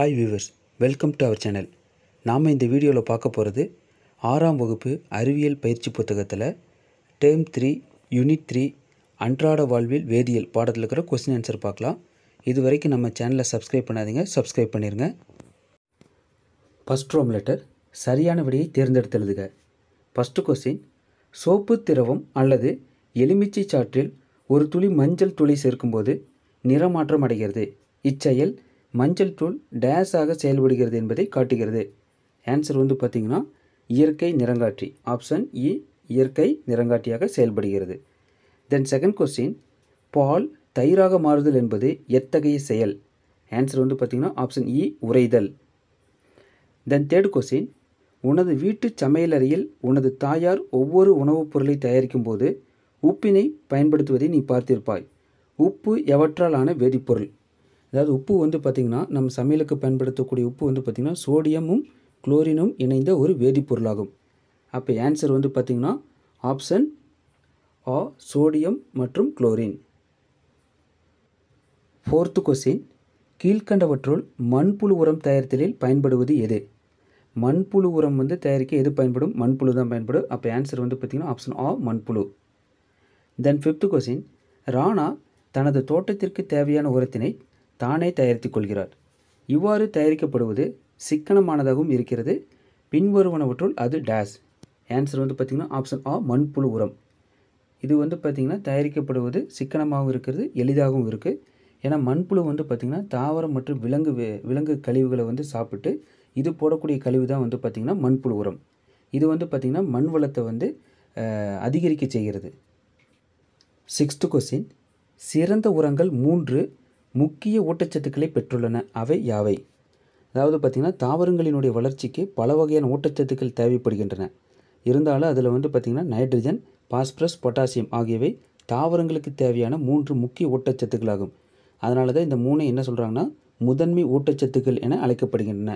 hi viewers welcome to our channel நாம் இந்த வீடியோவில் பார்க்க போகிறது ஆறாம் வகுப்பு அறிவியல் பயிற்சி புத்தகத்தில் டேர்ம் த்ரீ யூனிட் த்ரீ அன்றாட வாழ்வில் வேதியியல் பாடத்தில் இருக்கிற கொஸ்டின் ஆன்சர் பார்க்கலாம் இது வரைக்கும் நம்ம சேனலை சப்ஸ்கிரைப் பண்ணாதீங்க சப்ஸ்கிரைப் பண்ணிடுங்க ஃபஸ்ட் ரோம் லெட்டர் சரியான விடையை தேர்ந்தெடுத்துழுதுங்க ஃபஸ்ட்டு கொஸ்டின் சோப்பு திரவம் அல்லது எலுமிச்சை சாற்றில் ஒரு துளி மஞ்சள் துளி சேர்க்கும்போது நிறமாற்றம் அடைகிறது இச்செயல் மஞ்சள் தூள் டேஸாக செயல்படுகிறது என்பதை காட்டுகிறது ஆன்சர் வந்து பார்த்திங்கன்னா இயற்கை நிறங்காட்டி ஆப்ஷன் இ e, இயற்கை நிறங்காட்டியாக செயல்படுகிறது தென் செகண்ட் கொஸ்டின் பால் தயிராக மாறுதல் என்பது எத்தகைய செயல் ஆன்சர் வந்து பார்த்திங்கன்னா ஆப்ஷன் இ e, உரைதல் தென் தேர்ட் கொஸ்டின் உனது வீட்டு சமையலறையில் உனது தாயார் ஒவ்வொரு உணவுப் பொருளை தயாரிக்கும் போது உப்பினை பயன்படுத்துவதை நீ பார்த்திருப்பாய் உப்பு எவற்றாலான வேதிப்பொருள் அதாவது உப்பு வந்து பார்த்திங்கன்னா நம் சமையலுக்கு பயன்படுத்தக்கூடிய உப்பு வந்து பார்த்திங்கன்னா சோடியமும் குளோரினும் இணைந்த ஒரு வேதிப்பொருளாகும் அப்போ ஆன்சர் வந்து பார்த்திங்கன்னா ஆப்ஷன் ஆ சோடியம் மற்றும் குளோரின் ஃபோர்த்து கொஸ்டின் கீழ்கண்டவற்றுள் மண்புழு உரம் தயாரித்தலில் பயன்படுவது எது மண்புழு உரம் வந்து தயாரிக்க எது பயன்படும் மண்புழு தான் பயன்படும் அப்போ ஆன்சர் வந்து பார்த்திங்கன்னா ஆப்ஷன் ஆ மண்புழு தென் ஃபிஃப்த்து கொஸ்டின் ராணா தனது தோட்டத்திற்கு தேவையான உரத்தினை தானே தயாரித்து கொள்கிறார் இவ்வாறு தயாரிக்கப்படுவது சிக்கனமானதாகவும் இருக்கிறது பின்வருவனவற்றுள் அது டேஸ் ஆன்சர் வந்து பார்த்திங்கன்னா ஆப்ஷன் ஆ மண்புழு உரம் இது வந்து பார்த்திங்கன்னா தயாரிக்கப்படுவது சிக்கனமாகவும் இருக்கிறது எளிதாகவும் இருக்குது ஏன்னா மண்புழு வந்து பார்த்திங்கன்னா தாவரம் மற்றும் விலங்கு விலங்கு கழிவுகளை வந்து சாப்பிட்டு இது போடக்கூடிய கழிவு தான் வந்து பார்த்திங்கன்னா மண்புழு உரம் இது வந்து பார்த்திங்கன்னா மண் வளத்தை வந்து அதிகரிக்க செய்கிறது சிக்ஸ்த்து கொஸ்டின் சிறந்த உரங்கள் மூன்று முக்கிய ஊட்டச்சத்துக்களை பெற்றுள்ளன அவை யாவை அதாவது பார்த்திங்கன்னா தாவரங்களினுடைய வளர்ச்சிக்கு பல வகையான ஊட்டச்சத்துக்கள் தேவைப்படுகின்றன இருந்தாலும் அதில் வந்து பார்த்திங்கன்னா நைட்ரஜன் பாஸ்பரஸ் பொட்டாசியம் ஆகியவை தாவரங்களுக்கு தேவையான மூன்று முக்கிய ஊட்டச்சத்துக்களாகும் அதனால தான் இந்த மூணு என்ன சொல்கிறாங்கன்னா முதன்மை ஊட்டச்சத்துக்கள் என அழைக்கப்படுகின்றன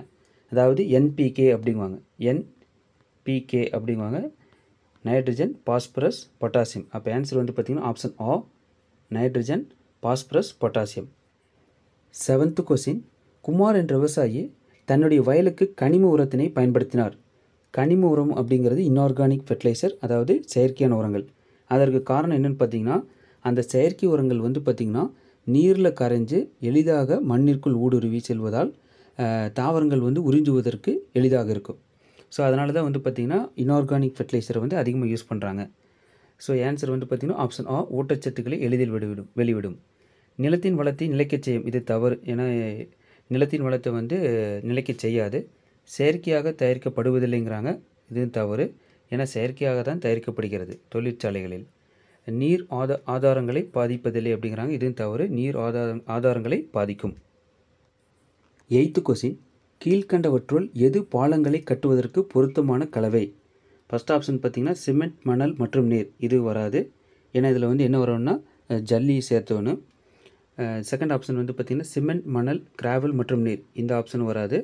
அதாவது என்பிகே அப்படிங்குவாங்க என்பிகே அப்படிங்குவாங்க நைட்ரஜன் பாஸ்பரஸ் பொட்டாசியம் அப்போ ஆன்சர் வந்து பார்த்திங்கன்னா ஆப்ஷன் ஆ nitrogen phosphorus potassium seventh question Kumar என்ற விவசாயி தன்னுடைய வயலுக்கு கனிம உரத்தினை பயன்படுத்தினார் கனிம உரம் அப்படிங்கிறது இன்ஆர்கானிக் ஃபெர்டிலைசர் அதாவது செயற்கையான உரங்கள் அதற்கு காரணம் என்னென்னு பார்த்தீங்கன்னா அந்த செயற்கை உரங்கள் வந்து பார்த்திங்கன்னா நீரில் கரைஞ்சு எளிதாக மண்ணிற்குள் ஊடுருவி செல்வதால் தாவரங்கள் வந்து உறிஞ்சுவதற்கு எளிதாக இருக்கும் ஸோ அதனால தான் வந்து பார்த்திங்கன்னா இன்ஆர்கானிக் ஃபெர்டிலைசரை வந்து அதிகமாக யூஸ் பண்ணுறாங்க ஸோ ஆன்சர் வந்து பார்த்திங்கன்னா ஆப்ஷன் ஆ ஊட்டச்சத்துக்களை எளிதில் வெளிவிடும் வெளிவிடும் நிலத்தின் வளத்தை நிலைக்கச் செய்யும் இது தவறு ஏன்னா நிலத்தின் வளத்தை வந்து நிலைக்கச் செய்யாது செயற்கையாக தயாரிக்கப்படுவதில்லைங்கிறாங்க இதுவும் தவறு என செயற்கையாக தான் தயாரிக்கப்படுகிறது தொழிற்சாலைகளில் நீர் ஆதா ஆதாரங்களை பாதிப்பதில்லை அப்படிங்கிறாங்க இதுவும் தவறு நீர் ஆதாரம் ஆதாரங்களை பாதிக்கும் எய்த்து கொஸ்டின் கீழ்கண்டவற்றுள் எது பாலங்களை கட்டுவதற்கு பொருத்தமான கலவை ஃபஸ்ட் ஆப்ஷன் பார்த்திங்கன்னா சிமெண்ட் மணல் மற்றும் நீர் இது வராது ஏன்னா இதில் வந்து என்ன வரும்னா ஜல்லி சேர்த்தோன்னு செகண்ட் ஆப்ஷன் வந்து பார்த்திங்கன்னா சிமெண்ட் மணல் கிராவல் மற்றும் நீர் இந்த ஆப்ஷன் வராது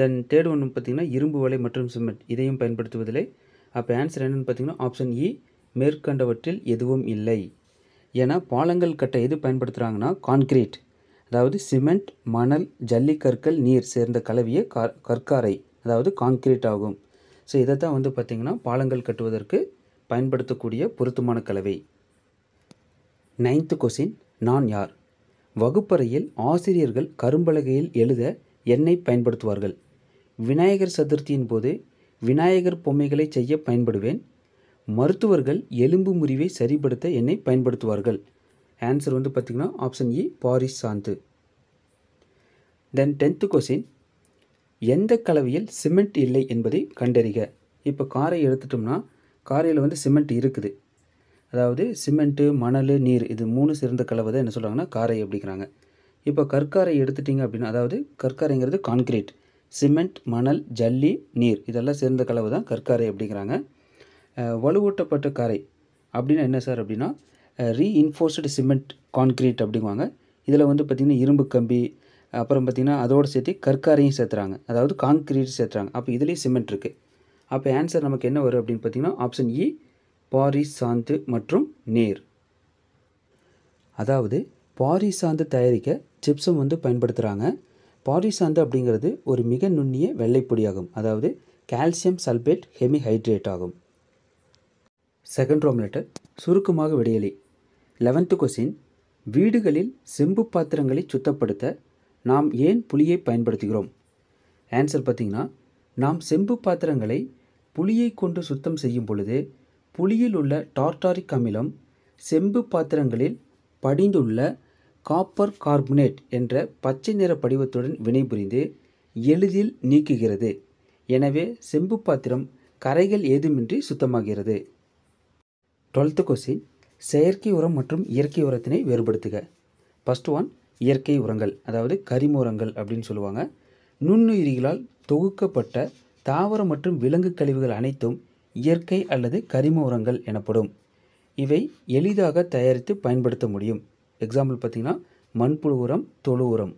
தென் தேர்ட் ஒன்று பார்த்திங்கன்னா இரும்பு வலை மற்றும் சிமெண்ட் இதையும் பயன்படுத்துவதில்லை அப்போ ஆன்சர் என்னென்னு பார்த்திங்கன்னா ஆப்ஷன் இ e, மேற்கண்டவற்றில் எதுவும் இல்லை ஏன்னா பாலங்கள் கட்ட எது பயன்படுத்துகிறாங்கன்னா கான்கிரீட் அதாவது சிமெண்ட் மணல் ஜல்லிக்கற்கள் நீர் சேர்ந்த கலவியை கற்காரை அதாவது கான்கிரீட் ஆகும் ஸோ இதை தான் வந்து பார்த்திங்கன்னா பாலங்கள் கட்டுவதற்கு பயன்படுத்தக்கூடிய பொருத்தமான கலவை நைன்த்து கொஸ்டின் நான் யார் வகுப்பறையில் ஆசிரியர்கள் கரும்பலகையில் எழுத எண்ணெய் பயன்படுத்துவார்கள் விநாயகர் சதுர்த்தியின் போது விநாயகர் பொம்மைகளை செய்ய பயன்படுவேன் மருத்துவர்கள் எலும்பு முறிவை சரிப்படுத்த என்னை பயன்படுத்துவார்கள் ஆன்சர் வந்து பார்த்திங்கன்னா ஆப்ஷன் இ பாரிஸ் சாந்து தென் டென்த்து கொஸ்டின் எந்த கலவையில் சிமெண்ட் இல்லை என்பதை கண்டறிக இப்போ காரை எடுத்துட்டோம்னா காரையில் வந்து சிமெண்ட் இருக்குது அதாவது சிமெண்ட்டு மணல் நீர் இது மூணு சிறந்த கலவை தான் என்ன சொல்கிறாங்கன்னா காரை அப்படிங்கிறாங்க இப்போ கற்காரை எடுத்துட்டிங்க அப்படின்னா அதாவது கற்காரைங்கிறது கான்கிரீட் சிமெண்ட் மணல் ஜல்லி நீர் இதெல்லாம் சேர்ந்த கலவு தான் கற்காரை அப்படிங்கிறாங்க வலுவூட்டப்பட்ட காரை அப்படின்னா என்ன சார் அப்படின்னா ரீஇன்ஃபோர்ஸ்டு சிமெண்ட் கான்கிரீட் அப்படிங்குவாங்க இதில் வந்து பார்த்திங்கன்னா இரும்பு கம்பி அப்புறம் பார்த்திங்கன்னா அதோடு சேர்த்து கற்காரையும் சேர்த்துறாங்க அதாவது கான்கிரீட் சேர்த்துறாங்க அப்போ இதுலேயும் சிமெண்ட் இருக்குது அப்போ ஆன்சர் நமக்கு என்ன வரும் அப்படின்னு பார்த்திங்கன்னா ஆப்ஷன் இ e, பாரிசாந்து மற்றும் நீர் அதாவது பாரிசாந்து தயாரிக்க ஜிப்சம் வந்து பயன்படுத்துகிறாங்க பாரிசாந்து அப்படிங்கிறது ஒரு மிக நுண்ணிய வெள்ளைப்பொடியாகும் அதாவது கால்சியம் சல்பேட் ஹெமிஹைட்ரேட் ஆகும் செகண்ட் ரோம் லெட்டர் சுருக்கமாக விடையலி லெவன்த்து கொஸ்டின் வீடுகளில் செம்பு பாத்திரங்களை சுத்தப்படுத்த நாம் ஏன் புளியை பயன்படுத்துகிறோம் ஆன்சர் பார்த்திங்கன்னா நாம் செம்பு பாத்திரங்களை புளியை கொண்டு சுத்தம் செய்யும் பொழுது புளியில் உள்ள டார்டாரிக் அமிலம் செம்பு பாத்திரங்களில் படிந்துள்ள காப்பர் கார்பனேட் என்ற பச்சை நிற படிவத்துடன் வினைபுரிந்து எளிதில் நீக்குகிறது எனவே செம்பு பாத்திரம் கரைகள் ஏதுமின்றி சுத்தமாகிறது டுவெல்த் கொஸ்டின் செயற்கை உரம் மற்றும் இயற்கை உரத்தினை வேறுபடுத்துக ஃபஸ்ட் ஒன் இயற்கை உரங்கள் அதாவது கரிம உரங்கள் அப்படின்னு சொல்லுவாங்க நுண்ணுயிரிகளால் தொகுக்கப்பட்ட தாவரம் மற்றும் விலங்கு கழிவுகள் அனைத்தும் இயற்கை அல்லது கரிம உரங்கள் எனப்படும் இவை எளிதாக தயாரித்து பயன்படுத்த முடியும் எக்ஸாம்பிள் பார்த்திங்கன்னா மண்புழு உரம் தொழு உரம்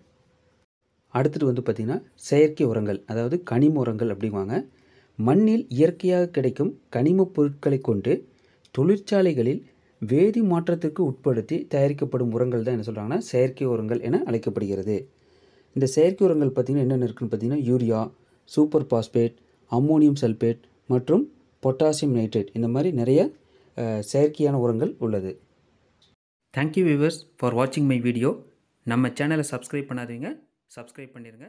அடுத்துட்டு வந்து பார்த்திங்கன்னா செயற்கை உரங்கள் அதாவது கனிம உரங்கள் அப்படிங்குவாங்க மண்ணில் இயற்கையாக கிடைக்கும் கனிமப் பொருட்களை கொண்டு தொழிற்சாலைகளில் வேதி மாற்றத்திற்கு உட்படுத்தி தயாரிக்கப்படும் உரங்கள் தான் என்ன சொல்கிறாங்கன்னா செயற்கை உரங்கள் என அழைக்கப்படுகிறது இந்த செயற்கை உரங்கள் பார்த்திங்கன்னா என்னென்ன இருக்குன்னு பார்த்திங்கன்னா urea super phosphate ammonium sulphate மற்றும் பொட்டாசியம் நைட்ரேட் இந்த மாதிரி நிறைய செயற்கையான உரங்கள் உள்ளது தேங்க்யூ வியூவர்ஸ் ஃபார் வாட்சிங் மை வீடியோ நம்ம சேனலை சப்ஸ்கிரைப் பண்ணாதீங்க சப்ஸ்கிரைப் பண்ணிடுங்க